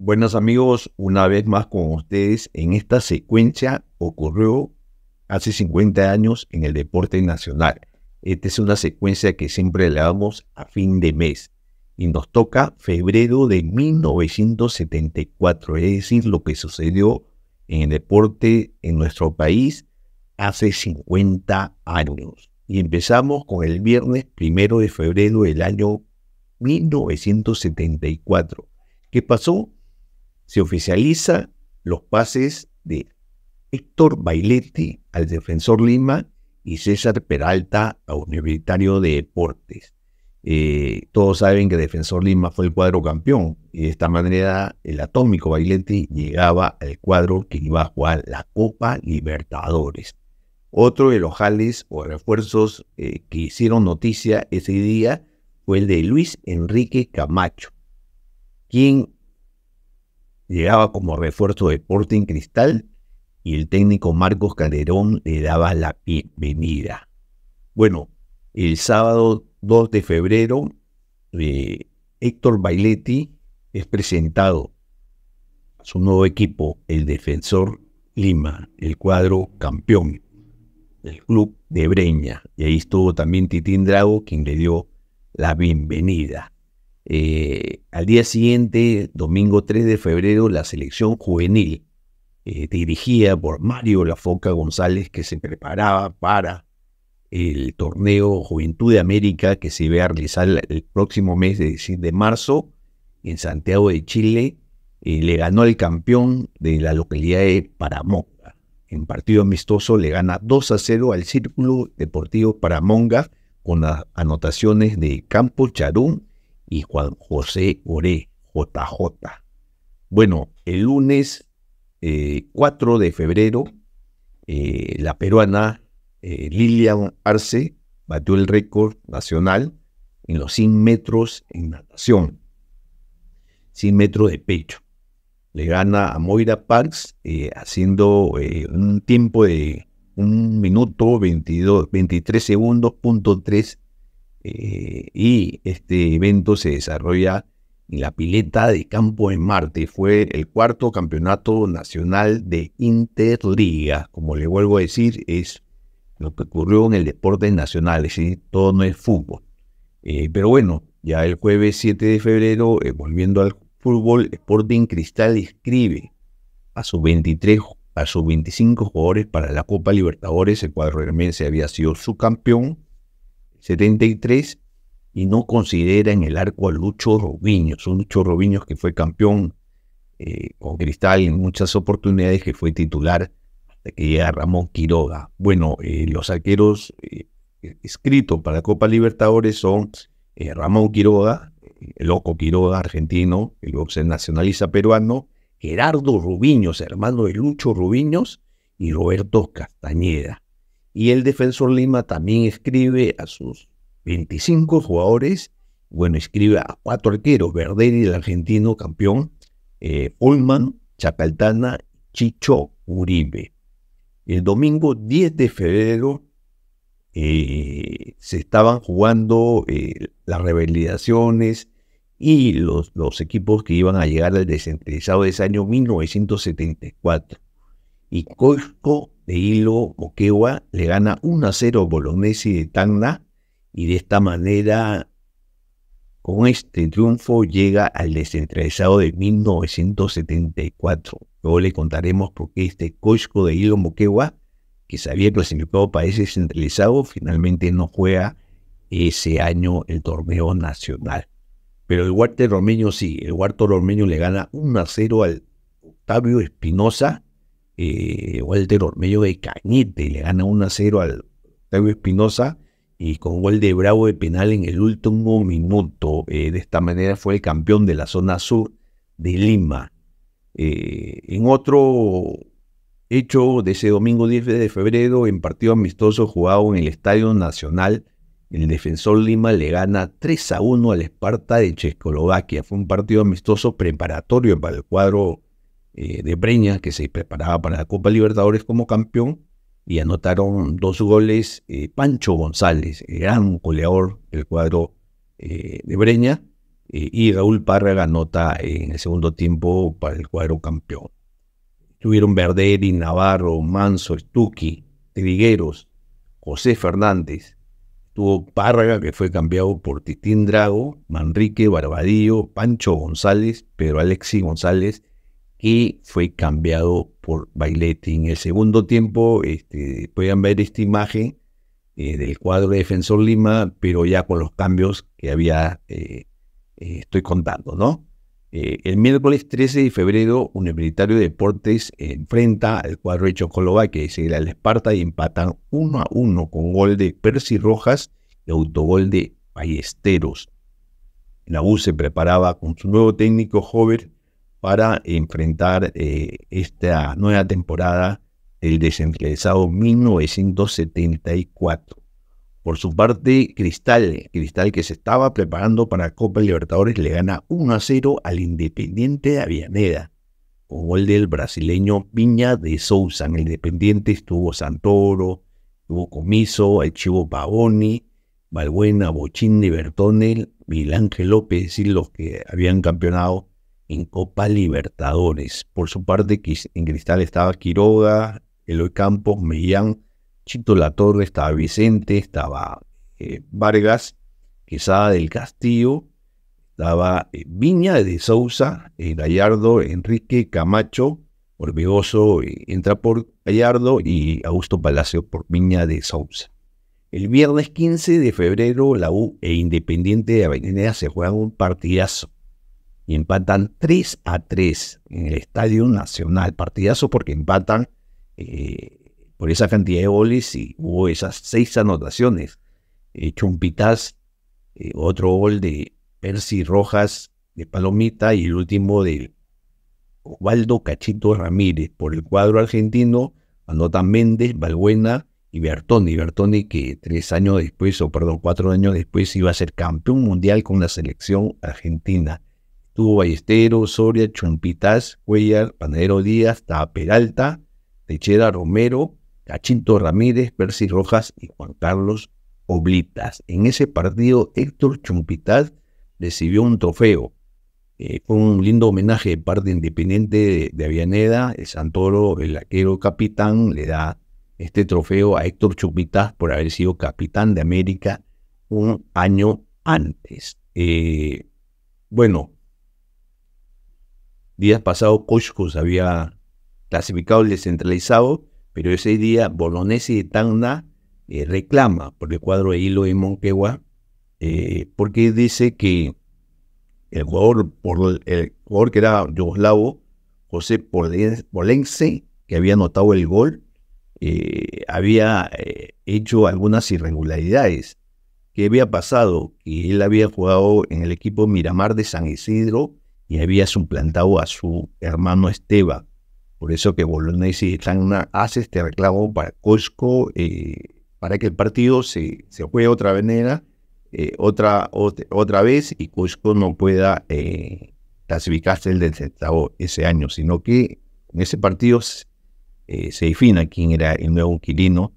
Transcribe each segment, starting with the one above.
Buenas amigos, una vez más con ustedes en esta secuencia ocurrió hace 50 años en el deporte nacional. Esta es una secuencia que siempre le damos a fin de mes y nos toca febrero de 1974, es decir, lo que sucedió en el deporte en nuestro país hace 50 años. Y empezamos con el viernes primero de febrero del año 1974. ¿Qué pasó? se oficializa los pases de Héctor Bailetti al Defensor Lima y César Peralta a Universitario de Deportes. Eh, todos saben que Defensor Lima fue el cuadro campeón y de esta manera el atómico Bailetti llegaba al cuadro que iba a jugar la Copa Libertadores. Otro de los jales o refuerzos eh, que hicieron noticia ese día fue el de Luis Enrique Camacho, quien llegaba como refuerzo de Sporting Cristal y el técnico Marcos Calderón le daba la bienvenida. Bueno, el sábado 2 de febrero, eh, Héctor Bailetti es presentado a su nuevo equipo, el Defensor Lima, el cuadro campeón, del club de Breña. Y ahí estuvo también Titín Drago, quien le dio la bienvenida. Eh, al día siguiente, domingo 3 de febrero, la selección juvenil, eh, dirigida por Mario Lafoca González, que se preparaba para el torneo Juventud de América que se va a realizar el próximo mes, de marzo, en Santiago de Chile, eh, le ganó el campeón de la localidad de Paramonga. En partido amistoso le gana 2 a 0 al Círculo Deportivo Paramonga con las anotaciones de Campo Charún y Juan José Oré, JJ. Bueno, el lunes 4 eh, de febrero, eh, la peruana eh, Lilian Arce batió el récord nacional en los 100 metros en natación, 100 metros de pecho. Le gana a Moira Parks haciendo un tiempo de 1 minuto 22, 23 segundos, punto 3 eh, y este evento se desarrolla en la pileta de campo en Marte. Fue el cuarto campeonato nacional de Interliga. Como le vuelvo a decir, es lo que ocurrió en el deporte nacional, es todo no es fútbol. Eh, pero bueno, ya el jueves 7 de febrero, eh, volviendo al fútbol, Sporting Cristal escribe a sus 23, a sus 25 jugadores para la Copa Libertadores. El cuadro se había sido su campeón 73 y no considera en el arco a Lucho Rubiños. un Lucho Rubiños que fue campeón eh, con Cristal en muchas oportunidades, que fue titular hasta que llega Ramón Quiroga. Bueno, eh, los arqueros eh, escritos para Copa Libertadores son Ramón Quiroga, el loco Quiroga argentino, el boxeo nacionalista peruano, Gerardo Rubiños, hermano de Lucho Rubiños, y Roberto Castañeda. Y el Defensor Lima también escribe a sus 25 jugadores, bueno, escribe a cuatro arqueros, Verderi, el argentino campeón, eh, Ullman, Olman, Chacaltana, Chicho Uribe. El domingo 10 de febrero eh, se estaban jugando eh, las revelaciones y los, equipos que iban a llegar al descentralizado de ese año 1974. Y Cosco de hilo, Moquegua le gana 1 a 0 Bolognesi de Tacna y de esta manera, con este triunfo, llega al descentralizado de 1974. Luego le contaremos por qué este Coisco de hilo Moquegua, que se había clasificado para ese descentralizado, finalmente no juega ese año el torneo nacional. Pero el Huarte Romeño sí, el Huarte Romeño le gana un a 0 al Octavio Espinosa Walter eh, Ormello de Cañete le gana 1 a 0 al Octavio Espinosa y con gol de Bravo de penal en el último minuto. Eh, de esta manera fue el campeón de la zona sur de Lima. Eh, en otro hecho de ese domingo 10 de febrero, en partido amistoso jugado en el Estadio Nacional, el Defensor Lima le gana 3 a 1 al Esparta de Checoslovaquia. Fue un partido amistoso preparatorio para el cuadro eh, de Breña, que se preparaba para la Copa Libertadores como campeón, y anotaron dos goles eh, Pancho González, gran goleador del cuadro eh, de Breña, y Raúl Párraga anota en el segundo tiempo para el cuadro campeón. Tuvieron Verderi, Navarro, Manso, Stucky, Trigueros, José Fernández, tuvo Párraga, que fue cambiado por Titín Drago, Manrique Barbadillo, Pancho González, Pedro Alexi González y fue cambiado por Bailetti. En el segundo tiempo, este, pueden ver esta imagen eh, del cuadro de Defensor Lima, pero ya con los cambios que había, eh, eh, estoy contando, ¿no? el miércoles 13 de febrero, Universitario de Deportes enfrenta al cuadro de Chocolova, que se el Esparta, y empatan uno a uno con gol de Percy Rojas y autogol de Ballesteros. La U se preparaba con su nuevo técnico, Hover, para enfrentar eh, esta nueva temporada El descentralizado 1974. Por su parte, Cristal, Cristal que se estaba preparando para Copa Libertadores, le gana 1 a 0 al Independiente de Avianeda. Con gol del brasileño Piña de Sousa. En el Independiente estuvo Santoro, estuvo Comiso, el Chivo Pavoni, Balbuena, Bochín de Bertonel, Milángel López, y los que habían campeonado en Copa Libertadores. Por su parte, en Cristal estaba Quiroga, Eloy Campos, Millán, Chito Latorre, estaba Vicente, estaba eh, Vargas, Quesada del Castillo, estaba eh, Viña de Sousa, eh, Gallardo, Enrique Camacho, Orbegoso entra por Gallardo y Augusto Palacio por Viña de Sousa. El viernes 15 de febrero, la U e Independiente de Avenida se juegan un partidazo y empatan 3 a 3 en el Estadio Nacional. Partidazo porque empatan eh, por esa cantidad de goles y hubo esas seis anotaciones. Eh, Chumpitas, eh, otro gol de Percy Rojas de Palomita y el último de Osvaldo Cachito Ramírez por el cuadro argentino. Anotan Méndez, Balbuena y Bertoni. Bertoni que tres años después, o perdón, cuatro años después, iba a ser campeón mundial con la selección argentina. Tuvo Ballesteros, Soria, Chumpitas, Cuellar, Panadero Díaz, Ta Peralta, Techera Romero, Cachinto Ramírez, Percy Rojas y Juan Carlos Oblitas. En ese partido, Héctor Chumpitas recibió un trofeo. Eh, fue un lindo homenaje de parte independiente de, Avianeda. El Santoro, el arquero capitán, le da este trofeo a Héctor Chumpitas por haber sido capitán de América un año antes. Eh, bueno, días pasados Koshkos había clasificado el descentralizado, pero ese día bolonesi de Tanga eh, reclama por el cuadro de Hilo y Monquegua, eh, porque dice que el jugador, por, el jugador que era yugoslavo, José Polense, que había anotado el gol, eh, había hecho algunas irregularidades. ¿Qué había pasado? Que él había jugado en el equipo Miramar de San Isidro y había suplantado a su hermano Esteba. Por eso que Bolognesi y hace este reclamo para Cusco, eh, para que el partido se, se juegue otra venera, eh, otra, otra, vez y Cusco no pueda eh, clasificarse el del centavo ese año, sino que en ese partido se defina quién era el nuevo inquilino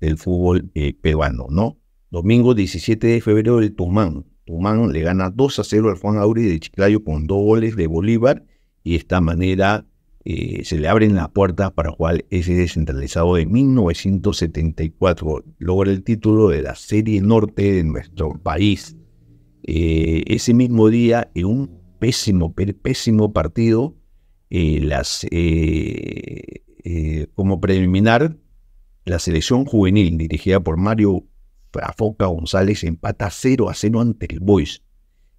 del fútbol peruano, ¿no? Domingo 17 de febrero del Tumán, humano le gana 2 a 0 al Juan Auri de Chiclayo con dos goles de Bolívar y de esta manera eh, se le abren las puertas para jugar ese descentralizado de 1974. Logra el título de la Serie Norte de nuestro país. Eh, ese mismo día, en un pésimo, pésimo partido, eh, las, como preliminar, la selección juvenil dirigida por Mario Frafoca González empata 0 a 0 ante el Boys.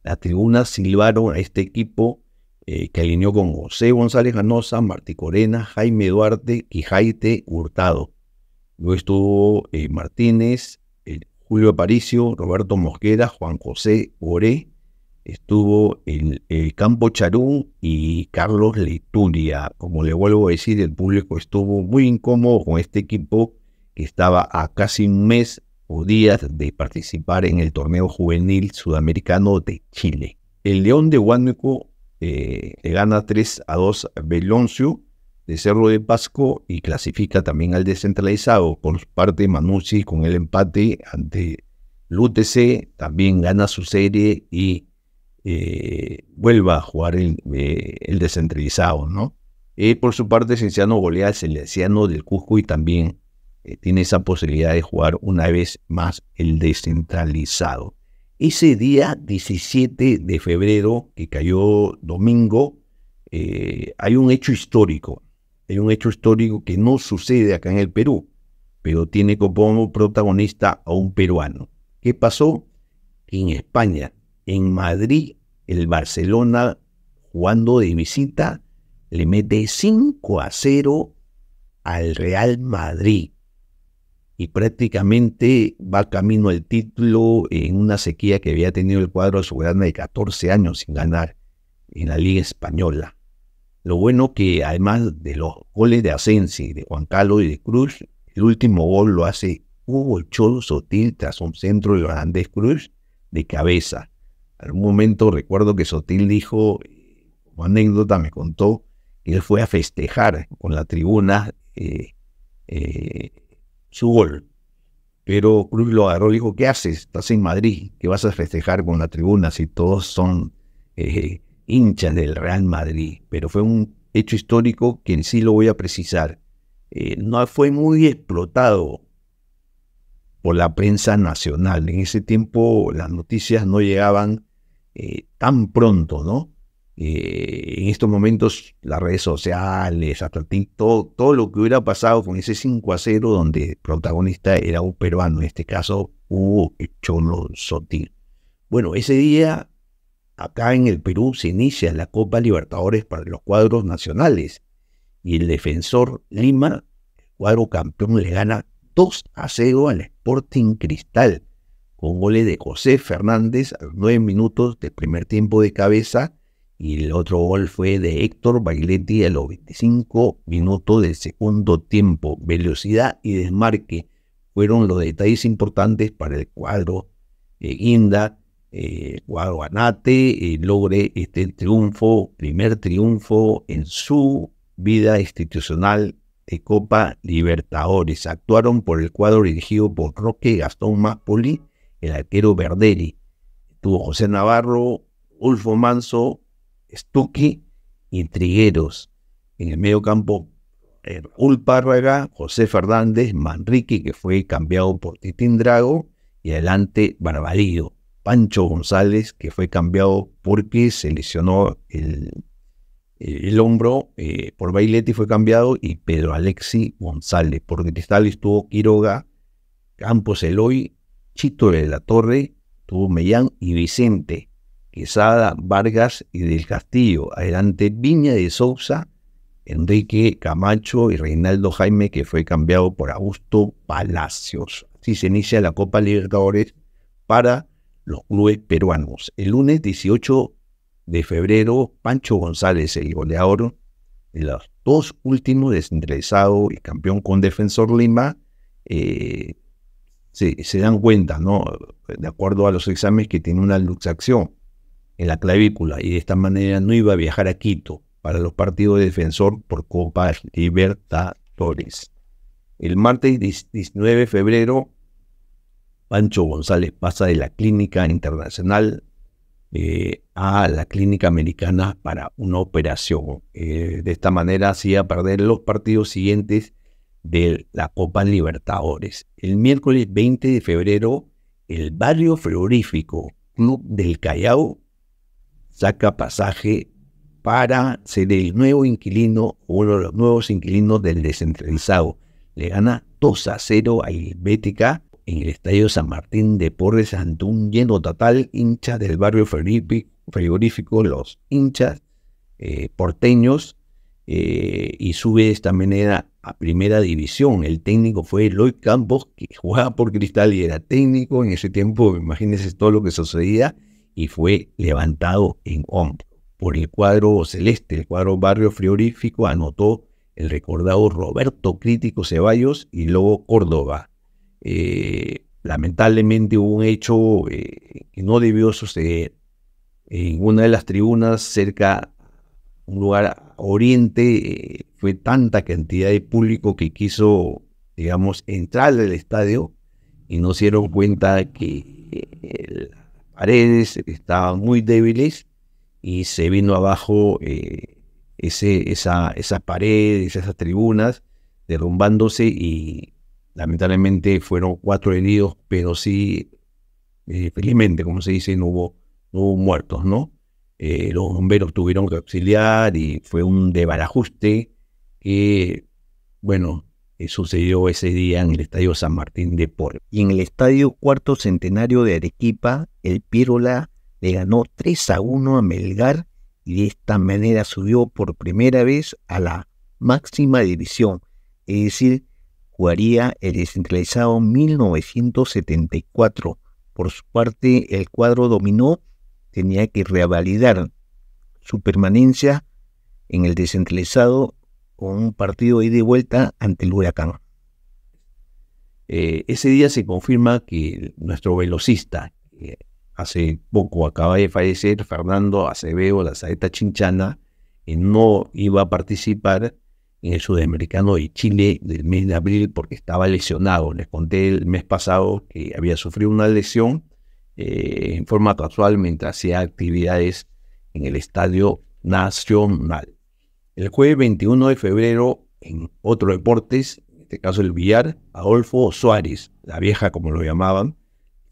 La tribuna silbaron a este equipo eh, que alineó con José González Ganosa, Martí Corena, Jaime Duarte y Jaite Hurtado. Luego estuvo eh, Martínez, eh, Julio Aparicio, Roberto Mosquera, Juan José Oré. Estuvo el, el Campo Charú y Carlos Leituria. Como le vuelvo a decir, el público estuvo muy incómodo con este equipo que estaba a casi un mes días de participar en el torneo juvenil sudamericano de Chile. El León de Huánuco eh, le gana 3 a 2 a Beloncio de Cerro de Pasco y clasifica también al descentralizado. Por parte, Manucci con el empate ante el también gana su serie y eh, vuelve a jugar el, eh, descentralizado, ¿no? por su parte, Cienciano golea al Celesiano del Cusco y también eh, tiene esa posibilidad de jugar una vez más el descentralizado. Ese día 17 de febrero, que cayó domingo, eh, hay un hecho histórico. Hay un hecho histórico que no sucede acá en el Perú, pero tiene como protagonista a un peruano. ¿Qué pasó? En España, en Madrid, el Barcelona, jugando de visita, le mete 5 a 0 al Real Madrid y prácticamente va camino el título en una sequía que había tenido el cuadro soberano de 14 años sin ganar en la Liga Española. Lo bueno que además de los goles de Asensi, de Juan Carlos y de Cruz, el último gol lo hace Hugo Cholo Sotil tras un centro de holandés Cruz de cabeza. En algún momento recuerdo que Sotil dijo, como anécdota me contó, que él fue a festejar con la tribuna eh, eh, su gol. Pero Cruz lo agarró y dijo, ¿qué haces? Estás en Madrid, ¿qué vas a festejar con la tribuna si todos son eh, hinchas del Real Madrid? Pero fue un hecho histórico que en sí lo voy a precisar. Eh, no fue muy explotado por la prensa nacional. En ese tiempo las noticias no llegaban eh, tan pronto, ¿no? Eh, en estos momentos, las redes sociales, hasta todo lo que hubiera pasado con ese 5 a 0, donde el protagonista era un peruano, en este caso Hugo Cholo Sotil. Bueno, ese día, acá en el Perú, se inicia la Copa Libertadores para los cuadros nacionales. Y el defensor Lima, el cuadro campeón, le gana 2 a 0 al Sporting Cristal, con goles de José Fernández a 9 minutos del primer tiempo de cabeza y el otro gol fue de Héctor Bailetti a los 25 minutos del segundo tiempo. Velocidad y desmarque fueron los detalles importantes para el cuadro guinda el eh, cuadro Anate, eh, logre este triunfo, primer triunfo en su vida institucional de Copa Libertadores. Actuaron por el cuadro dirigido por Roque Gastón Máspoli, el arquero Verderi. Tuvo José Navarro, Ulfo Manso, Stucky y Trigueros. En el medio campo, Raúl eh, Párraga, José Fernández, Manrique, que fue cambiado por Titín Drago, y adelante Barbadillo. Pancho González, que fue cambiado porque se lesionó el, el hombro eh, por Bailetti, fue cambiado, y Pedro Alexi González. Por Cristal estuvo Quiroga, Campos Eloy, Chito de la Torre, tuvo Mellán y Vicente. Quesada, Vargas y del Castillo. Adelante Viña de Sousa, Enrique Camacho y Reinaldo Jaime, que fue cambiado por Augusto Palacios. Así se inicia la Copa Libertadores para los clubes peruanos. El lunes 18 de febrero, Pancho González, el goleador de los dos últimos desinteresados y campeón con Defensor Lima, eh, se, dan cuenta, ¿no? De acuerdo a los exámenes que tiene una luxación en la clavícula y de esta manera no iba a viajar a Quito para los partidos de defensor por Copa Libertadores. El martes 19 de febrero, Pancho González pasa de la clínica internacional eh, a la clínica americana para una operación. Eh, de esta manera hacía perder los partidos siguientes de la Copa Libertadores. El miércoles 20 de febrero, el barrio frigorífico Club del Callao saca pasaje para ser el nuevo inquilino uno de los nuevos inquilinos del descentralizado. Le gana 2 a 0 a Helvética en el Estadio San Martín de Porres ante un lleno total hincha del barrio frigorífico, los hinchas eh, porteños, eh, y sube de esta manera a primera división. El técnico fue Lloyd Campos, que jugaba por Cristal y era técnico en ese tiempo, imagínense todo lo que sucedía y fue levantado en hombro. Por el cuadro celeste, el cuadro barrio frigorífico, anotó el recordado Roberto Crítico Ceballos y luego Córdoba. Eh, lamentablemente hubo un hecho eh, que no debió suceder. En una de las tribunas cerca un lugar oriente eh, fue tanta cantidad de público que quiso, digamos, entrar al estadio y no se dieron cuenta que paredes estaban muy débiles y se vino abajo eh, ese, esa, esas paredes, esas tribunas, derrumbándose y lamentablemente fueron cuatro heridos, pero sí, eh, felizmente, como se dice, no hubo, no muertos, ¿no? Eh, los bomberos tuvieron que auxiliar y fue un debarajuste que, bueno, eh, sucedió ese día en el Estadio San Martín de Por. Y en el Estadio Cuarto Centenario de Arequipa, el Pirola le ganó 3 a 1 a Melgar y de esta manera subió por primera vez a la máxima división, es decir, jugaría el descentralizado 1974. Por su parte, el cuadro dominó, tenía que revalidar su permanencia en el descentralizado con un partido ahí de vuelta ante el huracán. Eh, ese día se confirma que nuestro velocista, que hace poco acaba de fallecer, Fernando Acevedo, la saeta chinchana, no iba a participar en el Sudamericano de Chile del mes de abril porque estaba lesionado. Les conté el mes pasado que había sufrido una lesión eh, en forma casual mientras hacía actividades en el Estadio Nacional. El jueves 21 de febrero, en otro deportes, en este caso el billar, Adolfo Suárez, la vieja como lo llamaban,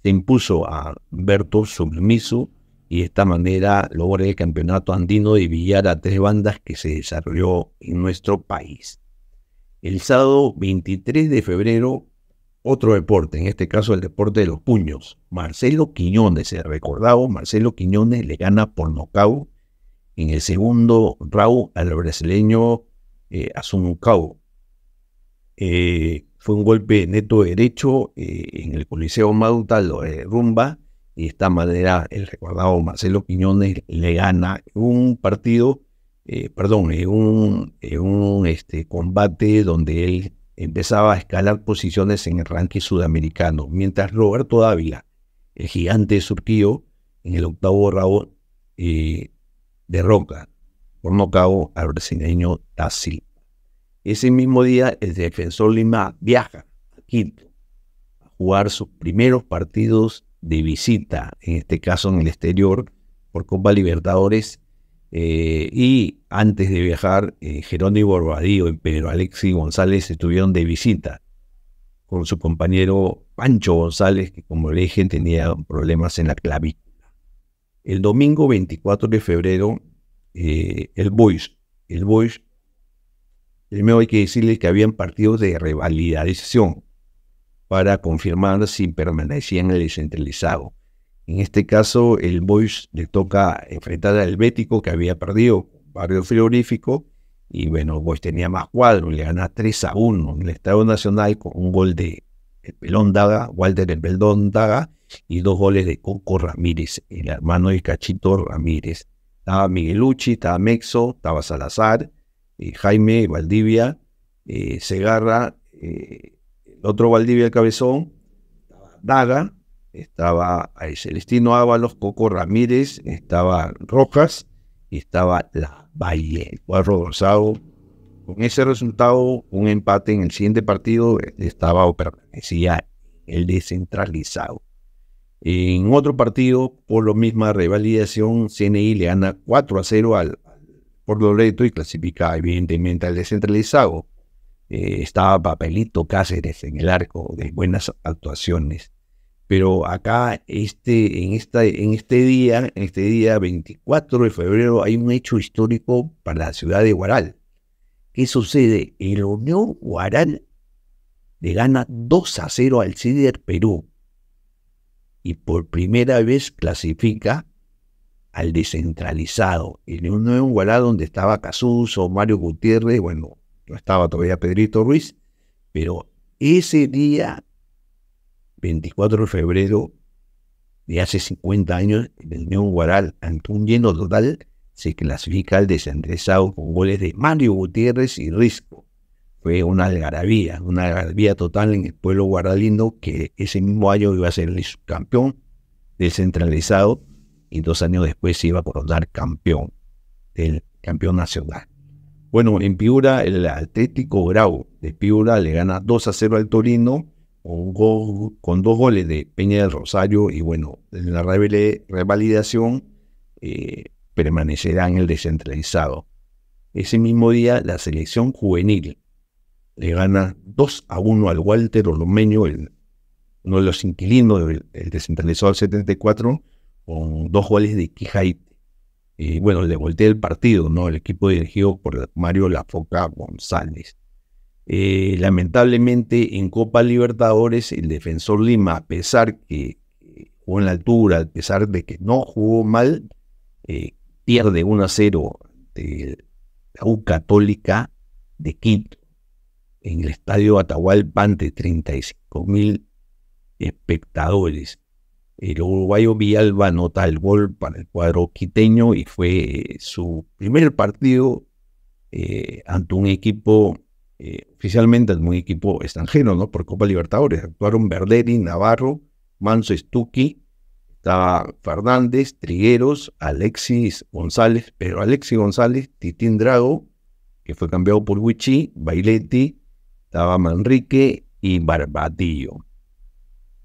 se impuso a Berto Submiso y de esta manera logró el campeonato andino de billar a tres bandas que se desarrolló en nuestro país. El sábado 23 de febrero, otro deporte, en este caso el deporte de los puños. Marcelo Quiñones, se recordado Marcelo Quiñones le gana por nocaut en el segundo round al brasileño eh, eh, fue un golpe neto derecho eh, en el Coliseo Mauta, lo Rumba y de esta manera el recordado Marcelo Quiñones le gana un partido, eh, perdón, un, un este, combate donde él empezaba a escalar posiciones en el ranking sudamericano, mientras Roberto Dávila, el gigante surquío, en el octavo round de Roca, por no cabo al brasileño Da Ese mismo día, el defensor Lima viaja a Quito a jugar sus primeros partidos de visita, en este caso en el exterior, por Copa Libertadores. Eh, y antes de viajar, eh, Jerónimo Borbadío y Pedro Alexis González estuvieron de visita con su compañero Pancho González, que como le dije tenía problemas en la clavícula. El domingo 24 de febrero, eh, el Boys, el Boys, primero hay que decirles que habían partidos de revalidación para confirmar si permanecían en el descentralizado. En este caso, el Boys le toca enfrentar al Bético, que había perdido barrio frigorífico, y bueno, Boys tenía más cuadros, le gana 3 a 1 en el Estado Nacional con un gol de el Pelón Daga, Walter el Beldón Daga, y dos goles de Coco Ramírez, el hermano de Cachito Ramírez. Estaba Miguelucci, estaba Mexo, estaba Salazar, eh, Jaime Valdivia, eh, Segarra, eh, el otro Valdivia el Cabezón, Daga, estaba Celestino Ábalos, Coco Ramírez, estaba Rojas y estaba La Valle, el cuadro rosado. Con ese resultado, un empate en el siguiente partido estaba operado decía el descentralizado. En otro partido, por la misma revalidación, CNI le gana 4 a 0 al, al y clasifica evidentemente al descentralizado. Eh, estaba Papelito Cáceres en el arco de buenas actuaciones. Pero acá, este, en, esta, en este día, en este día 24 de febrero, hay un hecho histórico para la ciudad de Guaral. ¿Qué sucede? El Unión Guaral le gana 2 a 0 al CIDER Perú y por primera vez clasifica al descentralizado. En un nuevo Guaral, donde estaba Casuso, Mario Gutiérrez, bueno, no estaba todavía Pedrito Ruiz, pero ese día, 24 de febrero de hace 50 años, en el Unión Guaral, ante un lleno total, se clasifica al descentralizado con goles de Mario Gutiérrez y Ruiz fue una algarabía, una algarabía total en el pueblo guardalindo que ese mismo año iba a ser el campeón descentralizado y dos años después se iba a coronar campeón, el campeón nacional. Bueno, en Piura, el Atlético Grau de Piura le gana 2 a 0 al Torino con, dos goles de Peña del Rosario y bueno, en la revalidación eh, permanecerá en el descentralizado. Ese mismo día, la selección juvenil le gana 2 a 1 al Walter Olomeño, uno de los inquilinos del el al 74, con dos goles de Quijaite. Y bueno, le voltea el partido, ¿no? El equipo dirigido por Mario Lafoca González. Eh, lamentablemente en Copa Libertadores el defensor Lima, a pesar que jugó en la altura, a pesar de que no jugó mal, eh, pierde 1 a 0 de la U Católica de Quito en el estadio Atahualpan de 35 mil espectadores. El uruguayo Villalba anota el gol para el cuadro quiteño y fue eh, su primer partido eh, ante un equipo, eh, oficialmente ante un equipo extranjero, ¿no? Por Copa Libertadores. Actuaron Verderi, Navarro, Manso estuki estaba Fernández, Trigueros, Alexis González, pero Alexis González, Titín Drago, que fue cambiado por Wichi, Bailetti, estaba Manrique y Barbadillo.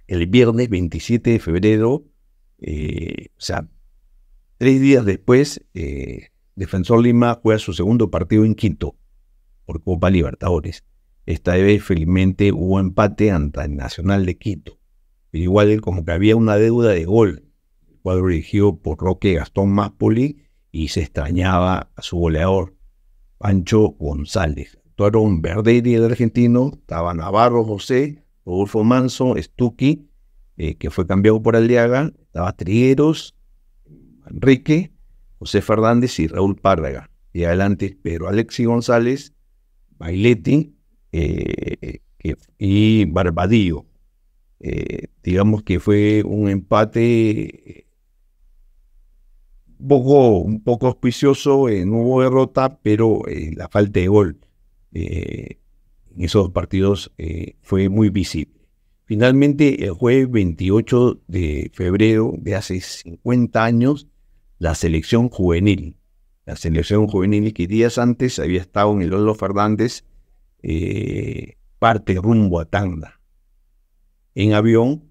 El viernes 27 de febrero, eh, o sea, tres días después, eh, Defensor Lima juega su segundo partido en Quito por Copa Libertadores. Esta vez, felizmente, hubo empate ante el Nacional de Quito. Pero igual, como que había una deuda de gol, el cuadro dirigido por Roque Gastón Máspoli y se extrañaba a su goleador, Pancho González actuaron Verderi, el argentino, estaba Navarro, José, Rodolfo Manso, Stucky, eh, que fue cambiado por Aldeaga, estaba Trigueros, Enrique, José Fernández y Raúl Párraga. Y adelante, pero Alexi González, Bailetti eh, y Barbadillo. Eh, digamos que fue un empate poco, un poco auspicioso, no hubo derrota, pero la falta de gol eh, en esos partidos eh, fue muy visible. Finalmente, el jueves 28 de febrero de hace 50 años, la selección juvenil, la selección juvenil que días antes había estado en el Lolo Fernández, eh, parte rumbo a Tanda en avión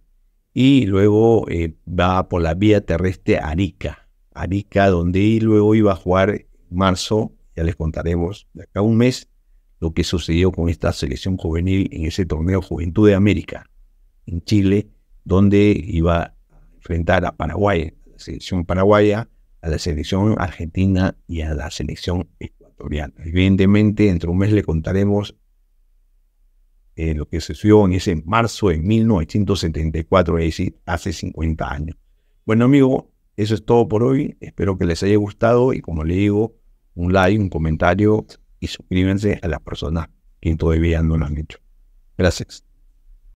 y luego va por la vía terrestre a Arica, Arica donde luego iba a jugar en marzo, ya les contaremos, de acá un mes, lo que sucedió con esta selección juvenil en ese torneo Juventud de América en Chile, donde iba a enfrentar a Paraguay, a la selección paraguaya, a la selección argentina y a la selección ecuatoriana. Evidentemente, de un mes le contaremos eh, lo que sucedió en ese marzo de 1974, es decir, hace 50 años. Bueno, amigo, eso es todo por hoy. Espero que les haya gustado y como le digo, un like, un comentario y suscríbanse a la persona que todavía no lo han hecho. Gracias.